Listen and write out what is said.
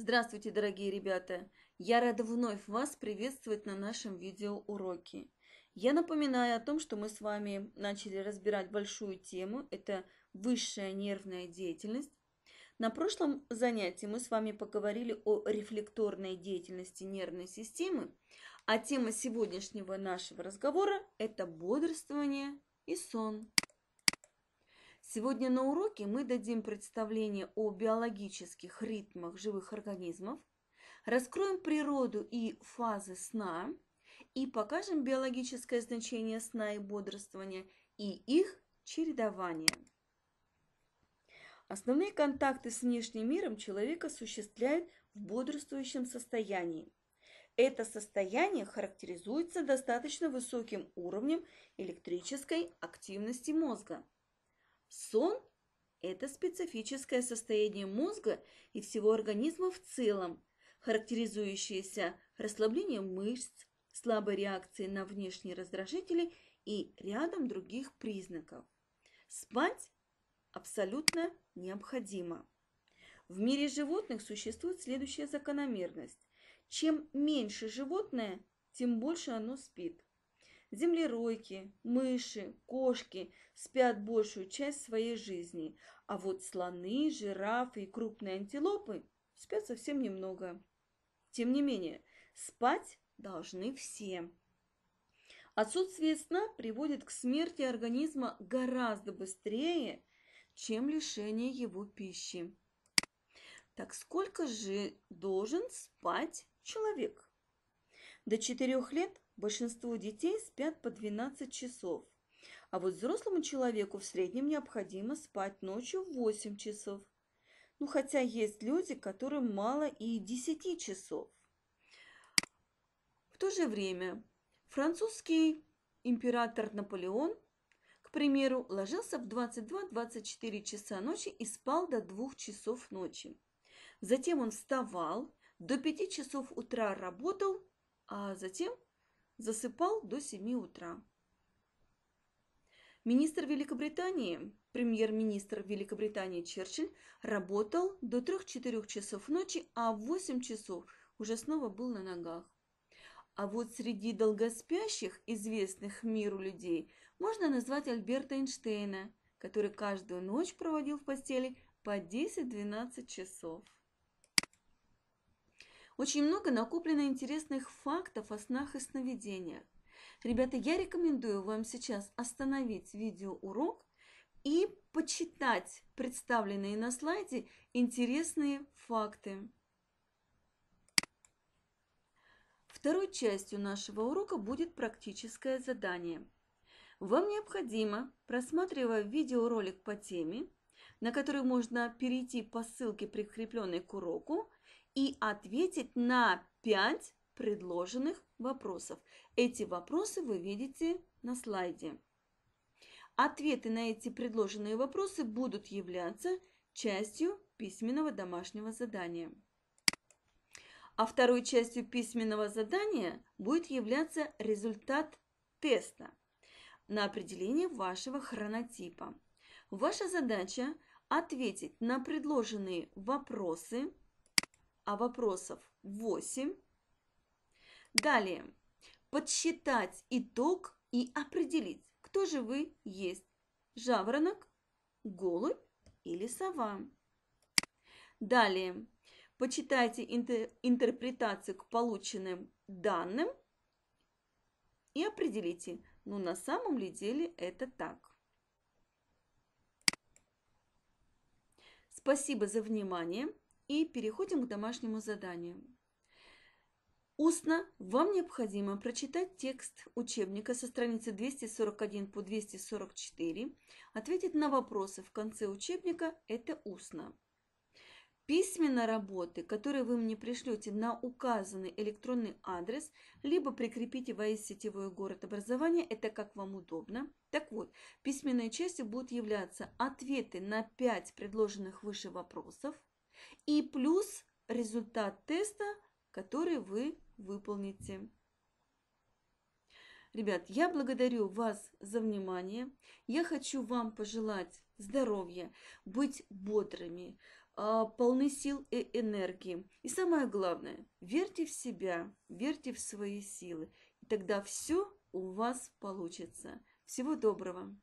Здравствуйте, дорогие ребята! Я рада вновь вас приветствовать на нашем видеоуроке. Я напоминаю о том, что мы с вами начали разбирать большую тему – это высшая нервная деятельность. На прошлом занятии мы с вами поговорили о рефлекторной деятельности нервной системы, а тема сегодняшнего нашего разговора – это бодрствование и сон. Сегодня на уроке мы дадим представление о биологических ритмах живых организмов, раскроем природу и фазы сна и покажем биологическое значение сна и бодрствования и их чередование. Основные контакты с внешним миром человек осуществляет в бодрствующем состоянии. Это состояние характеризуется достаточно высоким уровнем электрической активности мозга – Сон – это специфическое состояние мозга и всего организма в целом, характеризующееся расслаблением мышц, слабой реакцией на внешние раздражители и рядом других признаков. Спать абсолютно необходимо. В мире животных существует следующая закономерность. Чем меньше животное, тем больше оно спит. Землеройки, мыши, кошки спят большую часть своей жизни, а вот слоны, жирафы и крупные антилопы спят совсем немного. Тем не менее, спать должны все. Отсутствие сна приводит к смерти организма гораздо быстрее, чем лишение его пищи. Так сколько же должен спать человек? До 4 лет Большинство детей спят по 12 часов, а вот взрослому человеку в среднем необходимо спать ночью 8 часов. Ну, хотя есть люди, которым мало и 10 часов. В то же время французский император Наполеон, к примеру, ложился в 22-24 часа ночи и спал до 2 часов ночи. Затем он вставал, до 5 часов утра работал, а затем засыпал до 7 утра. Министр Великобритании, премьер-министр Великобритании Черчилль работал до 3-4 часов ночи, а в 8 часов уже снова был на ногах. А вот среди долгоспящих, известных миру людей, можно назвать Альберта Эйнштейна, который каждую ночь проводил в постели по 10-12 часов. Очень много накоплено интересных фактов о снах и сновидениях. Ребята, я рекомендую вам сейчас остановить видеоурок и почитать представленные на слайде интересные факты. Второй частью нашего урока будет практическое задание. Вам необходимо, просматривая видеоролик по теме, на который можно перейти по ссылке, прикрепленной к уроку, и ответить на 5 предложенных вопросов. Эти вопросы вы видите на слайде. Ответы на эти предложенные вопросы будут являться частью письменного домашнего задания. А второй частью письменного задания будет являться результат теста на определение вашего хронотипа. Ваша задача ответить на предложенные вопросы – а вопросов 8. Далее. Подсчитать итог и определить, кто же вы есть – жаворонок, голубь или сова. Далее. Почитайте интер интерпретацию к полученным данным и определите, ну на самом ли деле это так. Спасибо за внимание. И переходим к домашнему заданию. Устно вам необходимо прочитать текст учебника со страницы 241 по 244, ответить на вопросы в конце учебника – это устно. Письменно работы, которые вы мне пришлете на указанный электронный адрес, либо прикрепите ВАИС сетевой город образования, это как вам удобно. Так вот, письменной частью будут являться ответы на 5 предложенных выше вопросов – и плюс результат теста, который вы выполните. Ребят, я благодарю вас за внимание. Я хочу вам пожелать здоровья, быть бодрыми, а, полны сил и энергии. И самое главное, верьте в себя, верьте в свои силы. И тогда все у вас получится. Всего доброго!